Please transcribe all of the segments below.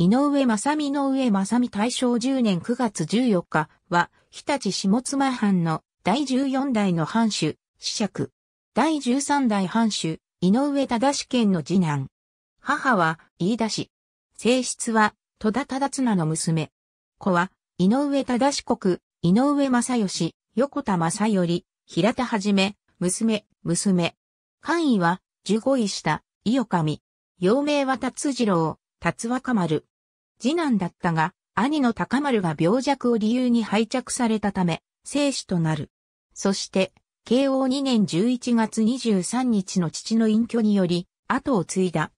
井上正美の上正美大正10年9月14日は、日立下妻藩の第14代の藩主、子爵。第13代藩主、井上忠志県の次男。母は、飯田氏。性質は、戸田忠綱の娘。子は、井上忠志国、井上正義、横田正頼、平田はじめ、娘、娘。官位は、十五位下、伊予上。幼名は辰次郎、辰若丸。次男だったが、兄の高丸が病弱を理由に廃着されたため、生死となる。そして、慶応2年11月23日の父の隠居により、後を継いだ。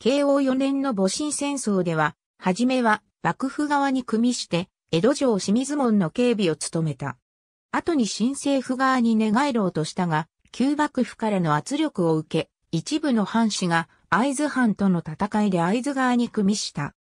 慶応4年の戊辰戦争では、はじめは幕府側に組みして、江戸城清水門の警備を務めた。後に新政府側に寝返ろうとしたが、旧幕府からの圧力を受け、一部の藩士が会津藩との戦いで会津側に組みした。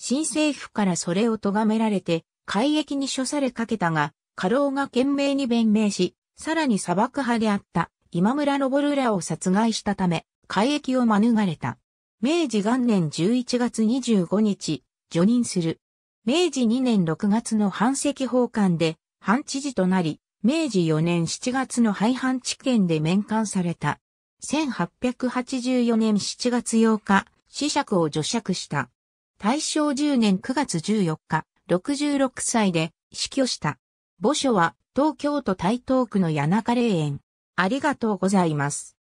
新政府からそれを咎められて、海役に処されかけたが、過労が懸命に弁明し、さらに砂漠派であった今村ルらを殺害したため、海役を免れた。明治元年11月25日、除任する。明治2年6月の反赤奉還で、反知事となり、明治4年7月の廃藩置県で免官された。1884年7月8日、死釈を除釈した。大正10年9月14日、66歳で死去した。墓所は東京都台東区の谷中霊園。ありがとうございます。